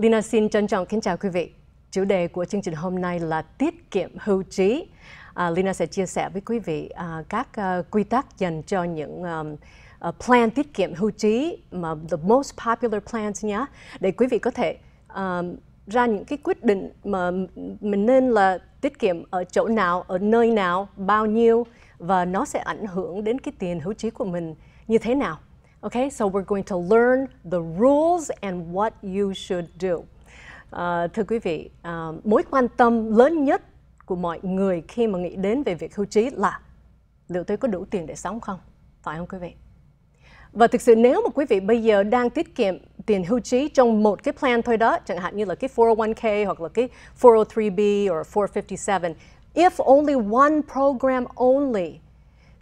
Lina xin trân trọng kính chào quý vị. Chủ đề của chương trình hôm nay là tiết kiệm hưu trí. À, Lina sẽ chia sẻ với quý vị à, các à, quy tắc dành cho những um, uh, plan tiết kiệm hưu trí mà the most popular plans nhé để quý vị có thể um, ra những cái quyết định mà mình nên là tiết kiệm ở chỗ nào, ở nơi nào, bao nhiêu và nó sẽ ảnh hưởng đến cái tiền hưu trí của mình như thế nào. Okay, so we're going to learn the rules and what you should do. Uh, thưa quý vị, uh, mối quan tâm lớn nhất của mọi người khi mà nghĩ đến về việc hưu trí là liệu tôi có đủ tiền để sống không? Phải không quý vị? Và thực sự nếu mà quý vị bây giờ đang tiết kiệm tiền hưu trí trong một cái plan thôi đó, chẳng hạn như là cái 401k hoặc là cái 403b or 457, if only one program only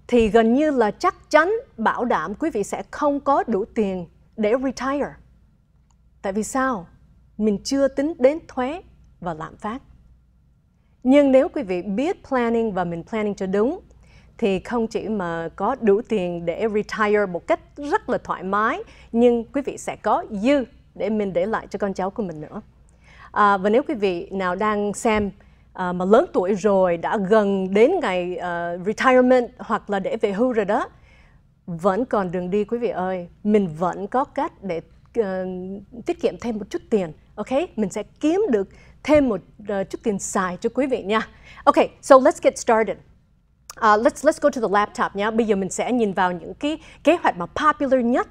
thì gần như là chắc chắn bảo đảm quý vị sẽ không có đủ tiền để retire. Tại vì sao? Mình chưa tính đến thuế và lạm phát. Nhưng nếu quý vị biết planning và mình planning cho đúng thì không chỉ mà có đủ tiền để retire một cách rất là thoải mái nhưng quý vị sẽ có dư để mình để lại cho con cháu của mình nữa. À, và nếu quý vị nào đang xem Ờ, mà lớn tuổi rồi đã gần đến ngày uh, retirement hoặc là để về hưu rồi đó vẫn còn đường đi quý vị ơi mình vẫn có cách để uh, tiết kiệm thêm một chút tiền ok mình sẽ kiếm được thêm một uh, chút tiền xài cho quý vị nha ok so let's get started uh, let's let's go to the laptop nha bây giờ mình sẽ nhìn vào những cái kế hoạch mà popular nhất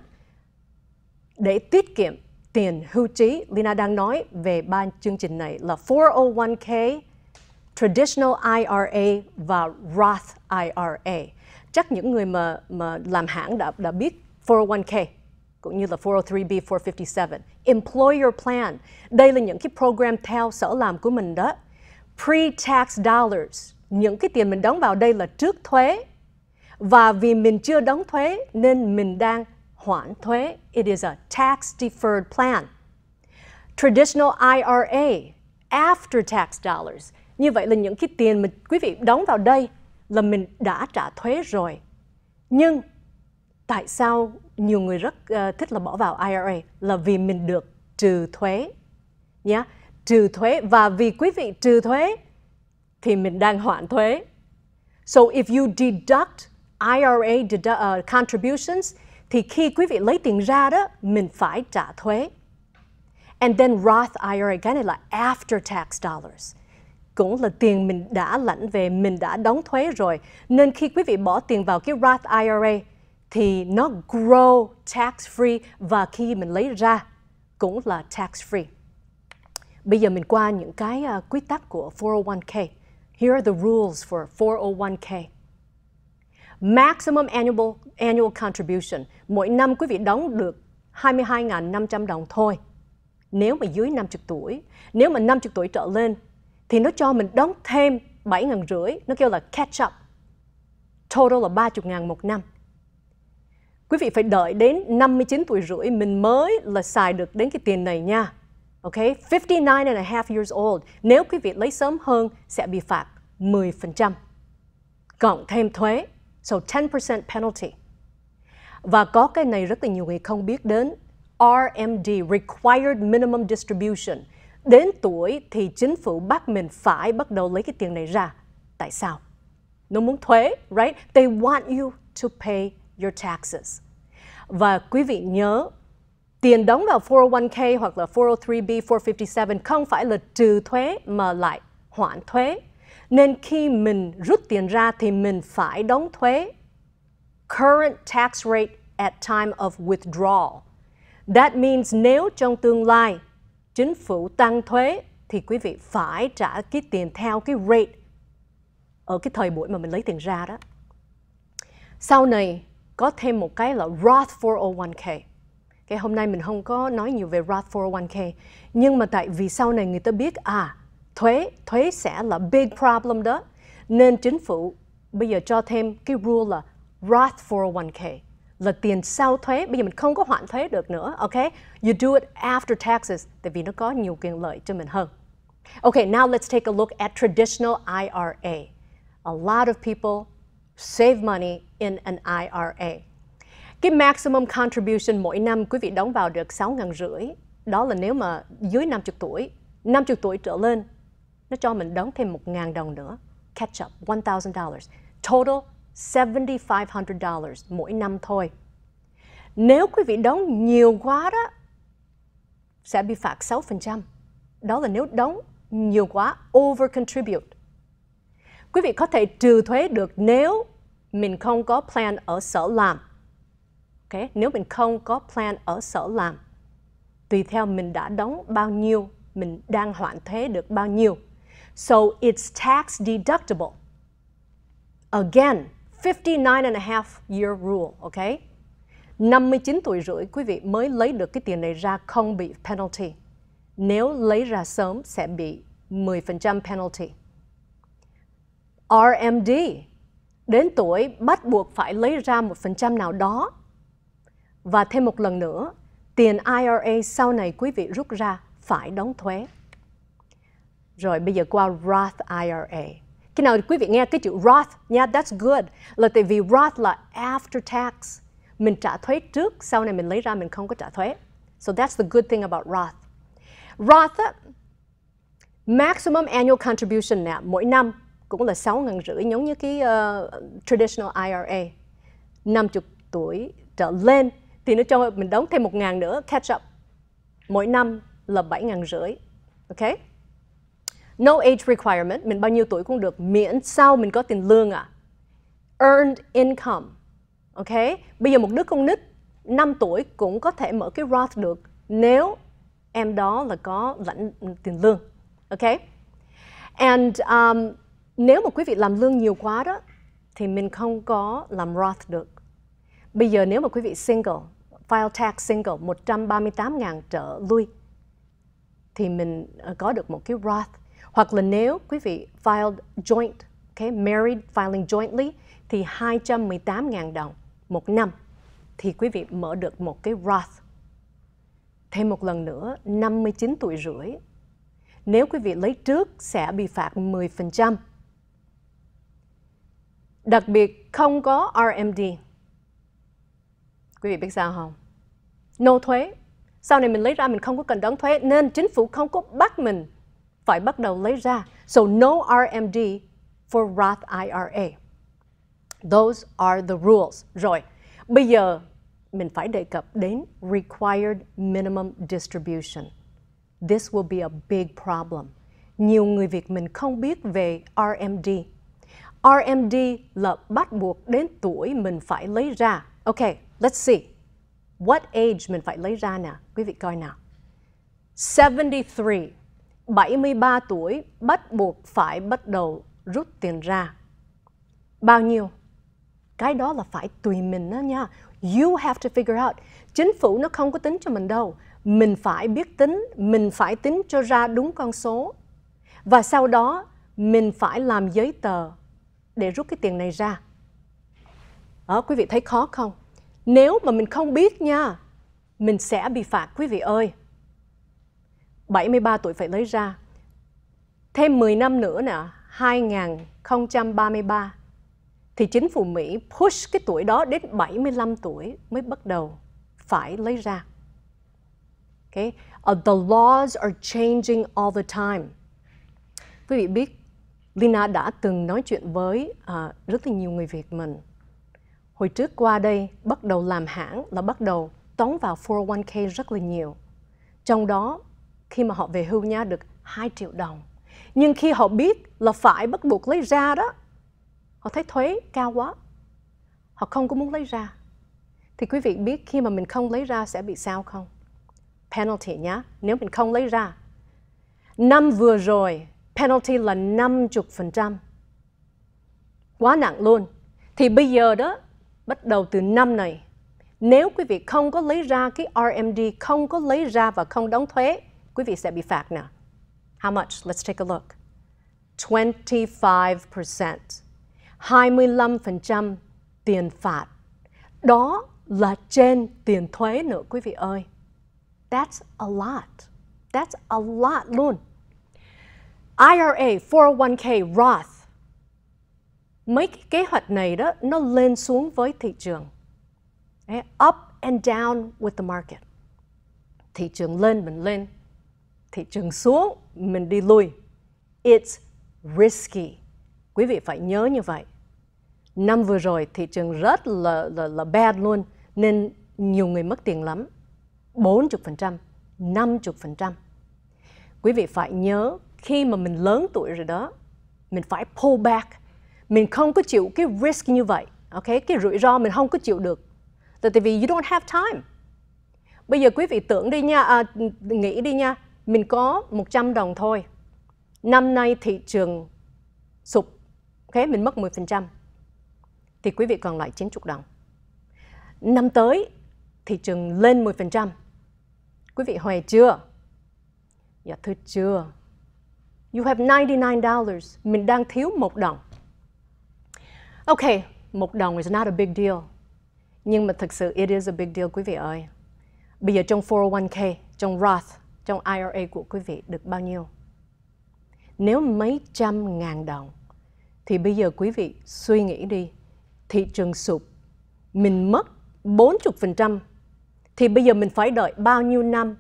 để tiết kiệm tiền hưu trí Lina đang nói về ba chương trình này là 401k traditional IRA và Roth IRA. Chắc những người mà mà làm hãng đã đã biết 401k cũng như là 403b 457, employer plan. Đây là những cái program theo sở làm của mình đó. Pre-tax dollars, những cái tiền mình đóng vào đây là trước thuế. Và vì mình chưa đóng thuế nên mình đang hoãn thuế. It is a tax deferred plan. Traditional IRA, after tax dollars. Như vậy là những cái tiền mà quý vị đóng vào đây là mình đã trả thuế rồi. Nhưng tại sao nhiều người rất uh, thích là bỏ vào IRA là vì mình được trừ thuế nhá yeah. trừ thuế và vì quý vị trừ thuế thì mình đang hoãn thuế. So if you deduct IRA dedu uh, contributions thì khi quý vị lấy tiền ra đó mình phải trả thuế. And then Roth IRA, cái này là after tax dollars cũng là tiền mình đã lãnh về, mình đã đóng thuế rồi. Nên khi quý vị bỏ tiền vào cái Roth IRA thì nó grow tax free và khi mình lấy ra cũng là tax free. Bây giờ mình qua những cái uh, quy tắc của 401k. Here are the rules for 401k. Maximum annual annual contribution. Mỗi năm quý vị đóng được 22.500 đồng thôi nếu mà dưới 50 tuổi. Nếu mà 50 tuổi trở lên thì nó cho mình đóng thêm 7 ngàn rưỡi, nó kêu là catch up. Total là 30 ngàn một năm. Quý vị phải đợi đến 59 tuổi rưỡi mình mới là xài được đến cái tiền này nha. Ok, 59 and a half years old. Nếu quý vị lấy sớm hơn sẽ bị phạt 10%. Cộng thêm thuế, so 10% penalty. Và có cái này rất là nhiều người không biết đến, RMD, Required Minimum Distribution – đến tuổi thì chính phủ bắt mình phải bắt đầu lấy cái tiền này ra. Tại sao? Nó muốn thuế, right? They want you to pay your taxes. Và quý vị nhớ, tiền đóng vào 401k hoặc là 403b, 457 không phải là trừ thuế mà lại hoãn thuế. Nên khi mình rút tiền ra thì mình phải đóng thuế current tax rate at time of withdrawal. That means nếu trong tương lai chính phủ tăng thuế thì quý vị phải trả cái tiền theo cái rate ở cái thời buổi mà mình lấy tiền ra đó. Sau này có thêm một cái là Roth 401k. Cái hôm nay mình không có nói nhiều về Roth 401k, nhưng mà tại vì sau này người ta biết à thuế thuế sẽ là big problem đó, nên chính phủ bây giờ cho thêm cái rule là Roth 401k là tiền sau thuế bây giờ mình không có hoãn thuế được nữa ok you do it after taxes tại vì nó có nhiều quyền lợi cho mình hơn Okay, now let's take a look at traditional IRA. A lot of people save money in an IRA. Cái maximum contribution mỗi năm quý vị đóng vào được 6 ngàn rưỡi. Đó là nếu mà dưới 50 tuổi, 50 tuổi trở lên, nó cho mình đóng thêm 1 ngàn đồng nữa. Catch up, $1,000. Total $7,500 mỗi năm thôi. Nếu quý vị đóng nhiều quá đó, sẽ bị phạt 6%. Đó là nếu đóng nhiều quá, over contribute. Quý vị có thể trừ thuế được nếu mình không có plan ở sở làm. Okay. Nếu mình không có plan ở sở làm, tùy theo mình đã đóng bao nhiêu, mình đang hoãn thuế được bao nhiêu. So it's tax deductible. Again, 59 and a half year rule, ok? 59 tuổi rưỡi quý vị mới lấy được cái tiền này ra không bị penalty. Nếu lấy ra sớm sẽ bị 10% penalty. RMD đến tuổi bắt buộc phải lấy ra một phần trăm nào đó. Và thêm một lần nữa, tiền IRA sau này quý vị rút ra phải đóng thuế. Rồi bây giờ qua Roth IRA. Khi nào quý vị nghe cái chữ Roth nha, yeah, that's good là tại vì Roth là after tax. Mình trả thuế trước, sau này mình lấy ra mình không có trả thuế. So that's the good thing about Roth. Roth maximum annual contribution nè, mỗi năm cũng là 6 ngàn rưỡi giống như cái uh, traditional IRA. 50 tuổi trở lên thì nó cho mình đóng thêm một ngàn nữa catch up mỗi năm là bảy ngàn rưỡi ok No age requirement, mình bao nhiêu tuổi cũng được, miễn sao mình có tiền lương à. Earned income. Ok? Bây giờ một đứa con nít 5 tuổi cũng có thể mở cái Roth được nếu em đó là có lãnh tiền lương. Ok? And um, nếu mà quý vị làm lương nhiều quá đó thì mình không có làm Roth được. Bây giờ nếu mà quý vị single, file tax single 138.000 trở lui thì mình ờ, có được một cái Roth hoặc là nếu quý vị filed joint, okay, married filing jointly thì 218.000 đồng một năm thì quý vị mở được một cái Roth. Thêm một lần nữa, 59 tuổi rưỡi. Nếu quý vị lấy trước sẽ bị phạt 10%. Đặc biệt không có RMD. Quý vị biết sao không? No thuế. Sau này mình lấy ra mình không có cần đóng thuế nên chính phủ không có bắt mình phải bắt đầu lấy ra. So no RMD for Roth IRA. Those are the rules. Rồi, bây giờ mình phải đề cập đến required minimum distribution. This will be a big problem. Nhiều người Việt mình không biết về RMD. RMD là bắt buộc đến tuổi mình phải lấy ra. Ok, let's see. What age mình phải lấy ra nè? Quý vị coi nào. 73 73 tuổi bắt buộc phải bắt đầu rút tiền ra. Bao nhiêu? Cái đó là phải tùy mình đó nha. You have to figure out. Chính phủ nó không có tính cho mình đâu. Mình phải biết tính, mình phải tính cho ra đúng con số. Và sau đó mình phải làm giấy tờ để rút cái tiền này ra. Đó, ờ, quý vị thấy khó không? Nếu mà mình không biết nha, mình sẽ bị phạt quý vị ơi. 73 tuổi phải lấy ra. Thêm 10 năm nữa nè, 2033 thì chính phủ Mỹ push cái tuổi đó đến 75 tuổi mới bắt đầu phải lấy ra. Okay. Uh, the laws are changing all the time. Quý vị biết, Lina đã từng nói chuyện với uh, rất là nhiều người Việt mình. Hồi trước qua đây, bắt đầu làm hãng là bắt đầu tốn vào 401k rất là nhiều. Trong đó khi mà họ về hưu nha được 2 triệu đồng. Nhưng khi họ biết là phải bắt buộc lấy ra đó, họ thấy thuế cao quá. Họ không có muốn lấy ra. Thì quý vị biết khi mà mình không lấy ra sẽ bị sao không? Penalty nhá, nếu mình không lấy ra. Năm vừa rồi, penalty là 50%. Quá nặng luôn. Thì bây giờ đó, bắt đầu từ năm này, nếu quý vị không có lấy ra cái RMD, không có lấy ra và không đóng thuế, Quý vị sẽ bị phạt nè. How much? Let's take a look. 25%. 25% tiền phạt. Đó là trên tiền thuế nữa quý vị ơi. That's a lot. That's a lot luôn. IRA, 401k, Roth. Mấy kế hoạch này đó nó lên xuống với thị trường. Up and down with the market. Thị trường lên mình lên, thị trường xuống mình đi lui it's risky quý vị phải nhớ như vậy năm vừa rồi thị trường rất là là, là bad luôn nên nhiều người mất tiền lắm 40%, 50%. Quý vị phải nhớ khi mà mình lớn tuổi rồi đó, mình phải pull back. Mình không có chịu cái risk như vậy. Ok, cái rủi ro mình không có chịu được. Là tại vì you don't have time. Bây giờ quý vị tưởng đi nha, à, nghĩ đi nha, mình có 100 đồng thôi. Năm nay thị trường sụp, thế mình mất 10%. Thì quý vị còn lại 90 đồng. Năm tới thị trường lên 10%. Quý vị hoài chưa? Dạ thưa chưa. You have 99 dollars. Mình đang thiếu một đồng. Ok, một đồng is not a big deal. Nhưng mà thực sự it is a big deal quý vị ơi. Bây giờ trong 401k, trong Roth, trong IRA của quý vị được bao nhiêu? Nếu mấy trăm ngàn đồng, thì bây giờ quý vị suy nghĩ đi, thị trường sụp, mình mất 40%, thì bây giờ mình phải đợi bao nhiêu năm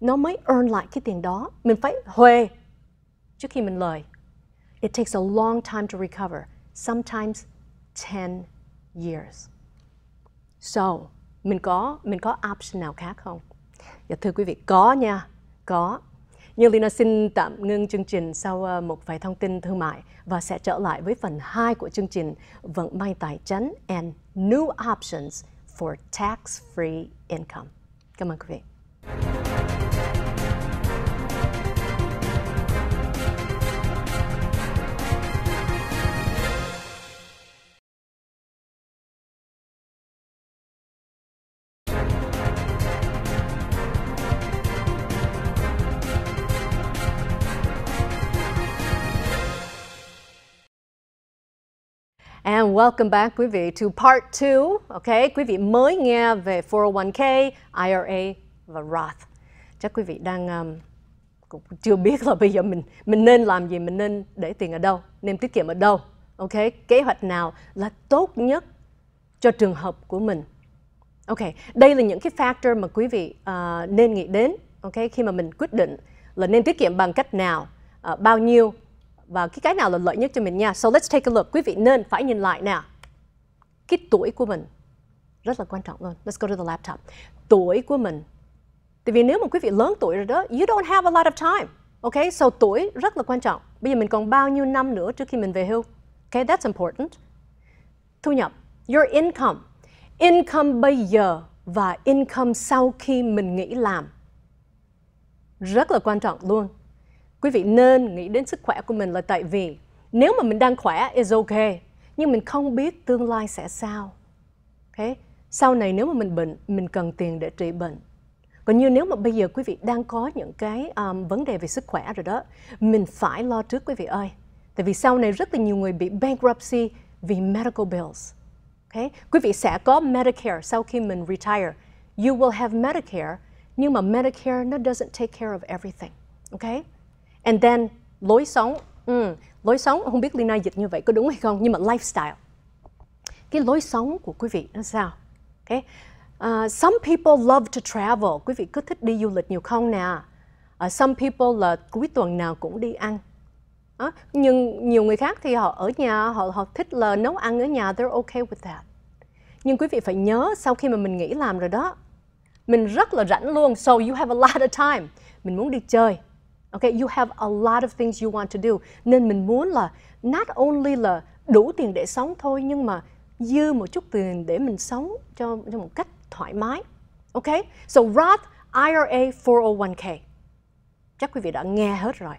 nó mới earn lại cái tiền đó. Mình phải huề trước khi mình lời. It takes a long time to recover, sometimes 10 years. So, mình có mình có option nào khác không? Dạ thưa quý vị, có nha, có. Nhưng Lina xin tạm ngưng chương trình sau ờ, một vài thông tin thương mại và sẽ trở lại với phần 2 của chương trình Vận may tài chính and new options for tax-free income. Cảm ơn quý vị. And welcome back quý vị to part 2. Okay, quý vị mới nghe về 401k, IRA và Roth. Chắc quý vị đang um, cũng chưa biết là bây giờ mình mình nên làm gì, mình nên để tiền ở đâu, nên tiết kiệm ở đâu. Ok, kế hoạch nào là tốt nhất cho trường hợp của mình. Ok, đây là những cái factor mà quý vị uh, nên nghĩ đến. Ok, khi mà mình quyết định là nên tiết kiệm bằng cách nào, uh, bao nhiêu và cái cái nào là lợi nhất cho mình nha. So let's take a look. Quý vị nên phải nhìn lại nè. Cái tuổi của mình rất là quan trọng luôn. Let's go to the laptop. Tuổi của mình. Tại vì nếu mà quý vị lớn tuổi rồi đó, you don't have a lot of time. Ok, so tuổi rất là quan trọng. Bây giờ mình còn bao nhiêu năm nữa trước khi mình về hưu? Okay, that's important. Thu nhập, your income. Income bây giờ và income sau khi mình nghỉ làm. Rất là quan trọng luôn quý vị nên nghĩ đến sức khỏe của mình là tại vì nếu mà mình đang khỏe is okay nhưng mình không biết tương lai sẽ sao okay? sau này nếu mà mình bệnh mình cần tiền để trị bệnh còn như nếu mà bây giờ quý vị đang có những cái um, vấn đề về sức khỏe rồi đó mình phải lo trước quý vị ơi tại vì sau này rất là nhiều người bị bankruptcy vì medical bills okay? quý vị sẽ có Medicare sau khi mình retire you will have Medicare nhưng mà Medicare nó doesn't take care of everything okay and then lối sống ừ, lối sống không biết Lina dịch như vậy có đúng hay không nhưng mà lifestyle cái lối sống của quý vị nó sao okay. uh, some people love to travel quý vị có thích đi du lịch nhiều không nè uh, some people là cuối tuần nào cũng đi ăn uh, nhưng nhiều người khác thì họ ở nhà họ họ thích là nấu ăn ở nhà they're okay with that nhưng quý vị phải nhớ sau khi mà mình nghỉ làm rồi đó mình rất là rảnh luôn so you have a lot of time mình muốn đi chơi Okay, you have a lot of things you want to do. Nên mình muốn là not only là đủ tiền để sống thôi nhưng mà dư một chút tiền để mình sống cho cho một cách thoải mái. Okay? So Roth IRA 401k. Chắc quý vị đã nghe hết rồi.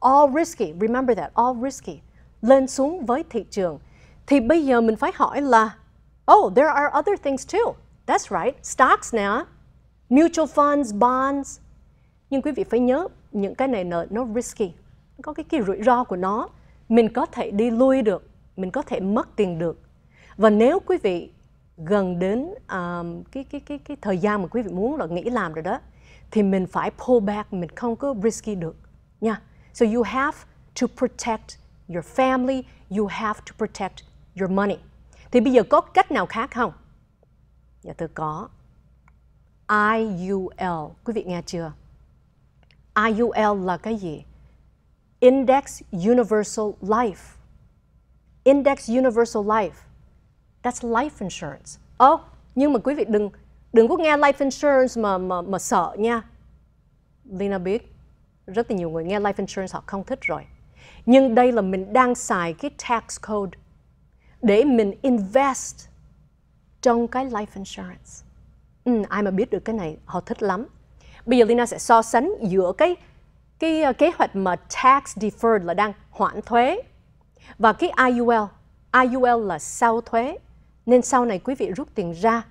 All risky, remember that, all risky. Lên xuống với thị trường. Thì bây giờ mình phải hỏi là Oh, there are other things too. That's right, stocks nè, mutual funds, bonds. Nhưng quý vị phải nhớ những cái này nợ nó risky có cái, cái rủi ro của nó mình có thể đi lui được mình có thể mất tiền được và nếu quý vị gần đến um, cái cái cái cái thời gian mà quý vị muốn là nghĩ làm rồi đó thì mình phải pull back mình không có risky được nha so you have to protect your family you have to protect your money thì bây giờ có cách nào khác không dạ tôi có IUL quý vị nghe chưa IUL là cái gì? Index Universal Life. Index Universal Life. That's life insurance. Ồ, oh, nhưng mà quý vị đừng đừng có nghe life insurance mà mà mà sợ nha. Lina biết rất là nhiều người nghe life insurance họ không thích rồi. Nhưng đây là mình đang xài cái tax code để mình invest trong cái life insurance. Ừ, ai mà biết được cái này họ thích lắm. Bây giờ Lina sẽ so sánh giữa cái cái ờ, kế hoạch mà tax deferred là đang hoãn thuế và cái IUL, IUL là sau thuế. Nên sau này quý vị rút tiền ra,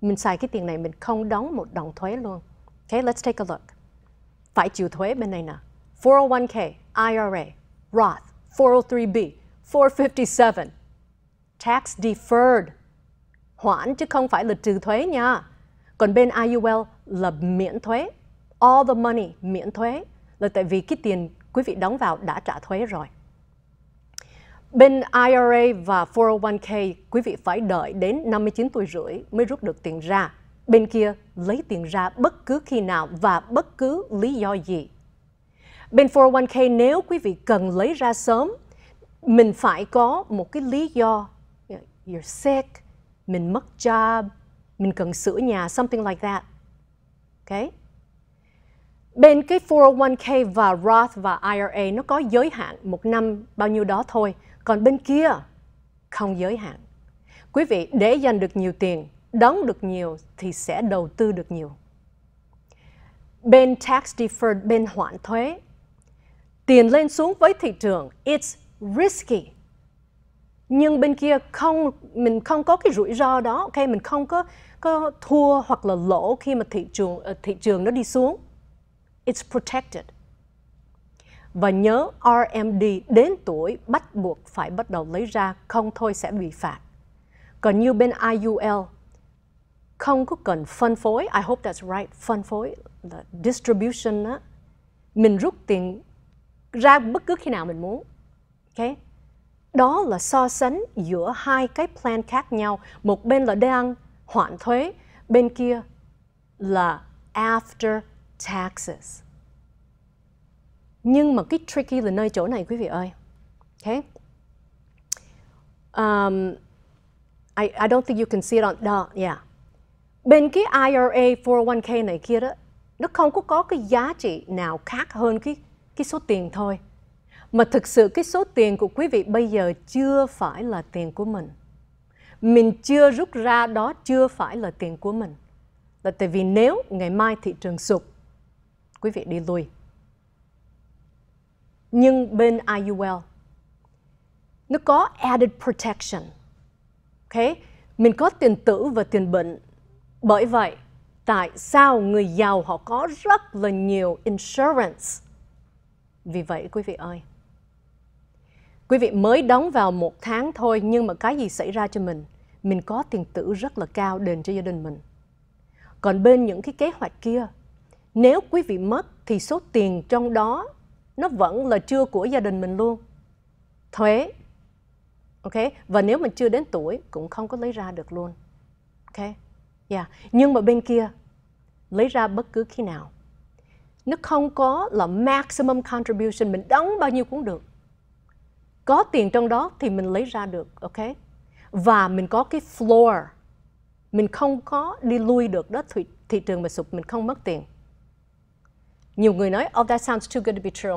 mình xài cái tiền này mình không đóng một đồng thuế luôn. Okay, let's take a look. Phải chịu thuế bên này nè. 401k, IRA, Roth, 403b, 457. Tax deferred. Hoãn chứ không phải là trừ thuế nha. Còn bên IUL là miễn thuế all the money miễn thuế là tại vì cái tiền quý vị đóng vào đã trả thuế rồi. Bên IRA và 401k, quý vị phải đợi đến 59 tuổi rưỡi mới rút được tiền ra. Bên kia, lấy tiền ra bất cứ khi nào và bất cứ lý do gì. Bên 401k, nếu quý vị cần lấy ra sớm, mình phải có một cái lý do. You're sick, mình mất job, mình cần sửa nhà, something like that. Okay? bên cái 401k và Roth và IRA nó có giới hạn một năm bao nhiêu đó thôi. Còn bên kia không giới hạn. Quý vị để dành được nhiều tiền, đóng được nhiều thì sẽ đầu tư được nhiều. Bên tax deferred, bên hoãn thuế, tiền lên xuống với thị trường, it's risky. Nhưng bên kia không mình không có cái rủi ro đó, ok, mình không có có thua hoặc là lỗ khi mà thị trường ờ, thị trường nó đi xuống It's protected. Và nhớ RMD đến tuổi bắt buộc phải bắt đầu lấy ra, không thôi sẽ bị phạt. Còn như bên IUL, không có cần phân phối, I hope that's right, phân phối, the distribution á, mình rút tiền ra bất cứ khi nào mình muốn. Okay? Đó là so sánh giữa hai cái plan khác nhau. Một bên là đang hoãn thuế, bên kia là after taxes. Nhưng mà cái tricky là nơi chỗ này quý vị ơi. Okay. Um, I, I don't think you can see it on the, yeah. Bên cái IRA 401k này kia đó, nó không có có cái giá trị nào khác hơn cái cái số tiền thôi. Mà thực sự cái số tiền của quý vị bây giờ chưa phải là tiền của mình. Mình chưa rút ra đó chưa phải là tiền của mình. Là tại vì nếu ngày mai thị trường sụp quý vị đi lui. Nhưng bên IUL, nó có added protection. Okay? Mình có tiền tử và tiền bệnh. Bởi vậy, tại sao người giàu họ có rất là nhiều insurance? Vì vậy, quý vị ơi, quý vị mới đóng vào một tháng thôi nhưng mà cái gì xảy ra cho mình? Mình có tiền tử rất là cao đền cho gia đình mình. Còn bên những cái kế hoạch kia, nếu quý vị mất thì số tiền trong đó nó vẫn là chưa của gia đình mình luôn. Thuế. Ok, và nếu mình chưa đến tuổi cũng không có lấy ra được luôn. Ok. Yeah. Nhưng mà bên kia lấy ra bất cứ khi nào. Nó không có là maximum contribution mình đóng bao nhiêu cũng được. Có tiền trong đó thì mình lấy ra được, ok? Và mình có cái floor. Mình không có đi lui được đó thị, thị trường mà sụp mình không mất tiền. Nhiều người nói, oh that sounds too good to be true.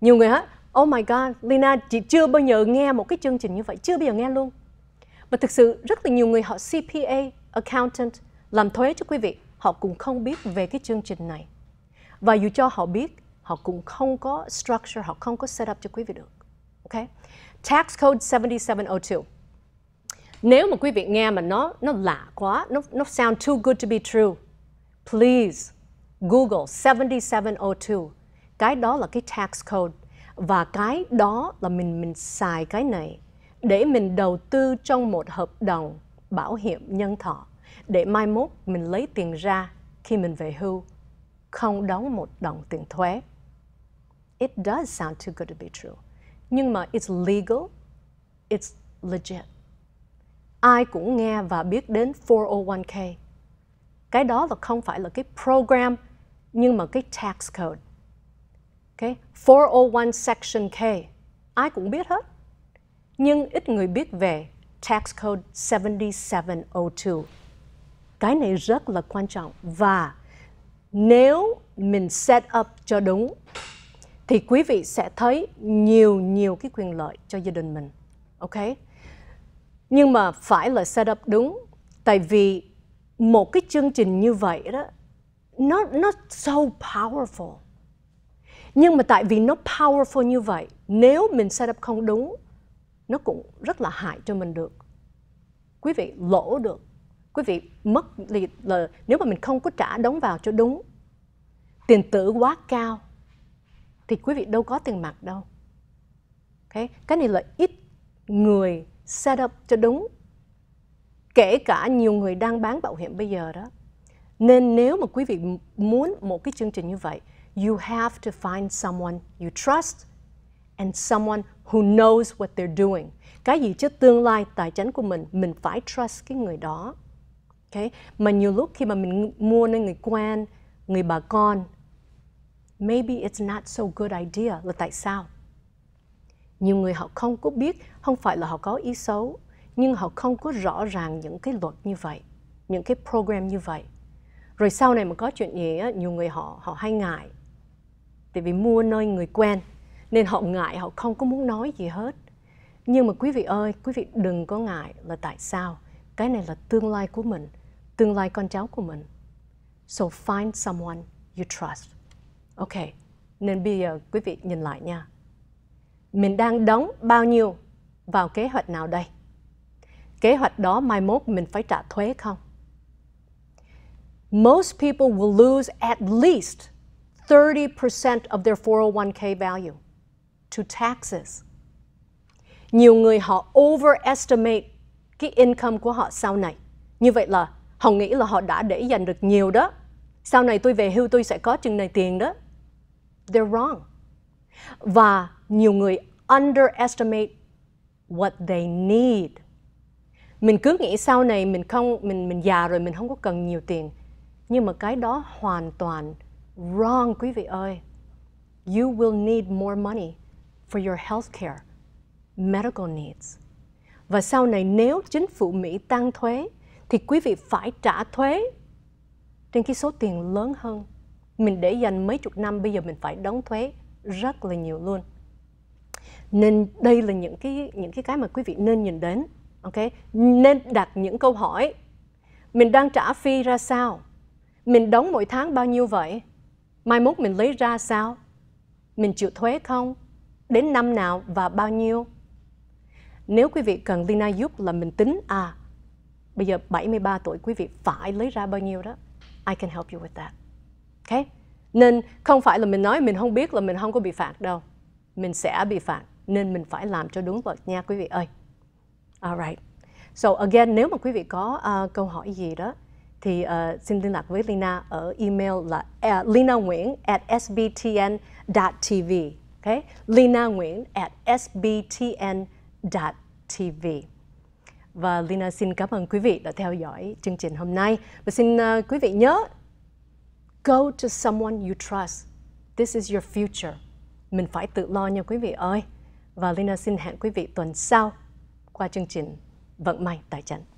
Nhiều người hát, oh my god, Lina chị chưa bao giờ nghe một cái chương trình như vậy, chưa bao giờ nghe luôn. Và thực sự rất là nhiều người họ CPA, accountant, làm thuế cho quý vị, họ cũng không biết về cái chương trình này. Và dù cho họ biết, họ cũng không có structure, họ không có setup cho quý vị được. Ok? Tax Code 7702. Nếu mà quý vị nghe mà nó nó lạ quá, nó nó sound too good to be true, please Google 7702. Cái đó là cái tax code và cái đó là mình mình xài cái này để mình đầu tư trong một hợp đồng bảo hiểm nhân thọ để mai mốt mình lấy tiền ra khi mình về hưu không đóng một đồng tiền thuế. It does sound too good to be true. Nhưng mà it's legal, it's legit. Ai cũng nghe và biết đến 401k. Cái đó là không phải là cái program nhưng mà cái tax code okay? 401 section K ai cũng biết hết nhưng ít người biết về tax code 7702 cái này rất là quan trọng và nếu mình set up cho đúng thì quý vị sẽ thấy nhiều nhiều cái quyền lợi cho gia đình mình ok nhưng mà phải là set up đúng tại vì một cái chương trình như vậy đó nó nó so powerful nhưng mà tại vì nó powerful như vậy nếu mình set up không đúng nó cũng rất là hại cho mình được quý vị lỗ được quý vị mất thì là nếu mà mình không có trả đóng vào cho đúng tiền tử quá cao thì quý vị đâu có tiền mặt đâu okay. cái này là ít người set up cho đúng kể cả nhiều người đang bán bảo hiểm bây giờ đó nên nếu mà quý vị muốn một cái chương trình như vậy, you have to find someone you trust and someone who knows what they're doing. Cái gì chứ tương lai tài chính của mình, mình phải trust cái người đó. Okay? Mà nhiều lúc khi mà mình mua nơi người quen, người bà con, maybe it's not so good idea là tại sao? Nhiều người họ không có biết, không phải là họ có ý xấu, nhưng họ không có rõ ràng những cái luật như vậy, những cái program như vậy rồi sau này mà có chuyện gì á, nhiều người họ họ hay ngại tại vì mua nơi người quen nên họ ngại họ không có muốn nói gì hết nhưng mà quý vị ơi quý vị đừng có ngại là tại sao cái này là tương lai của mình tương lai con cháu của mình so find someone you trust ok nên bây giờ quý vị nhìn lại nha mình đang đóng bao nhiêu vào kế hoạch nào đây kế hoạch đó mai mốt mình phải trả thuế không most people will lose at least 30% of their 401k value to taxes. Nhiều người họ overestimate cái income của họ sau này. Như vậy là họ nghĩ là họ đã để dành được nhiều đó. Sau này tôi về hưu tôi sẽ có chừng này tiền đó. They're wrong. Và nhiều người underestimate what they need. Mình cứ nghĩ sau này mình không mình mình già rồi mình không có cần nhiều tiền nhưng mà cái đó hoàn toàn wrong quý vị ơi. You will need more money for your health care, medical needs. Và sau này nếu chính phủ Mỹ tăng thuế thì quý vị phải trả thuế trên cái số tiền lớn hơn. Mình để dành mấy chục năm bây giờ mình phải đóng thuế rất là nhiều luôn. Nên đây là những cái những cái cái mà quý vị nên nhìn đến, ok? Nên đặt những câu hỏi. Mình đang trả phi ra sao? Mình đóng mỗi tháng bao nhiêu vậy? Mai mốt mình lấy ra sao? Mình chịu thuế không? Đến năm nào và bao nhiêu? Nếu quý vị cần Lina giúp là mình tính à, bây giờ 73 tuổi quý vị phải lấy ra bao nhiêu đó. I can help you with that. Okay? Nên không phải là mình nói mình không biết là mình không có bị phạt đâu. Mình sẽ bị phạt nên mình phải làm cho đúng luật nha quý vị ơi. Alright. So again, nếu mà quý vị có uh, câu hỏi gì đó thì uh, xin liên lạc với Lina ở email là uh, lina nguyễn at sbtn tv okay? lina nguyễn at sbtn tv và Lina xin cảm ơn quý vị đã theo dõi chương trình hôm nay và xin uh, quý vị nhớ go to someone you trust this is your future mình phải tự lo nha quý vị ơi và Lina xin hẹn quý vị tuần sau qua chương trình vận may tài chính